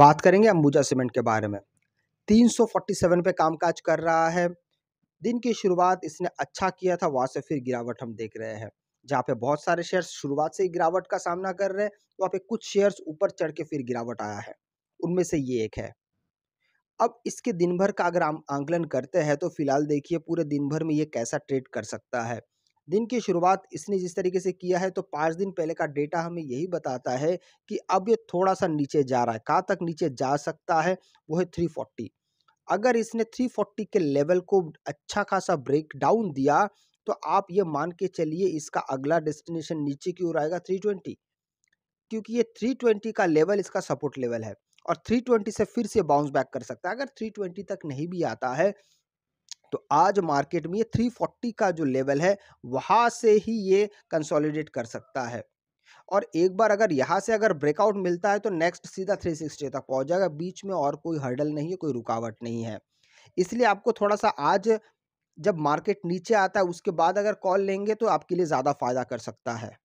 बात करेंगे अंबुजा सीमेंट के बारे में 347 पे कामकाज कर रहा है दिन की शुरुआत इसने अच्छा किया था वहां से फिर गिरावट हम देख रहे हैं जहाँ पे बहुत सारे शेयर्स शुरुआत से ही गिरावट का सामना कर रहे हैं वहाँ पे कुछ शेयर्स ऊपर चढ़ के फिर गिरावट आया है उनमें से ये एक है अब इसके दिन भर का अगर हम आंकलन करते हैं तो फिलहाल देखिए पूरे दिन भर में ये कैसा ट्रेड कर सकता है दिन की शुरुआत इसने जिस तरीके से किया है तो पाँच दिन पहले का डेटा हमें यही बताता है कि अब ये थोड़ा सा नीचे जा रहा है कहाँ तक नीचे जा सकता है वो है थ्री फोर्टी अगर इसने थ्री फोर्टी के लेवल को अच्छा खासा ब्रेक डाउन दिया तो आप ये मान के चलिए इसका अगला डेस्टिनेशन नीचे की ओर आएगा थ्री ट्वेंटी क्योंकि ये थ्री ट्वेंटी का लेवल इसका सपोर्ट लेवल है और थ्री ट्वेंटी से फिर से बाउंस बैक कर सकता है अगर थ्री ट्वेंटी तक नहीं भी आता है तो आज मार्केट में ये 340 का जो लेवल है वहाँ से ही ये कंसोलिडेट कर सकता है और एक बार अगर यहाँ से अगर ब्रेकआउट मिलता है तो नेक्स्ट सीधा 360 तक पहुँच जाएगा बीच में और कोई हर्डल नहीं है कोई रुकावट नहीं है इसलिए आपको थोड़ा सा आज जब मार्केट नीचे आता है उसके बाद अगर कॉल लेंगे तो आपके लिए ज़्यादा फ़ायदा कर सकता है